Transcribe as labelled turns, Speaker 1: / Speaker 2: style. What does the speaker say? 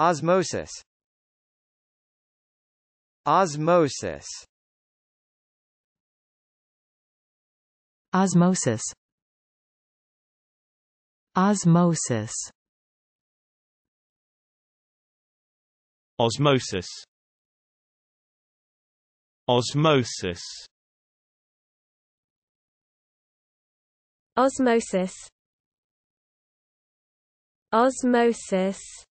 Speaker 1: Osmosis Osmosis Osmosis Osmosis Osmosis Osmosis Osmosis Osmosis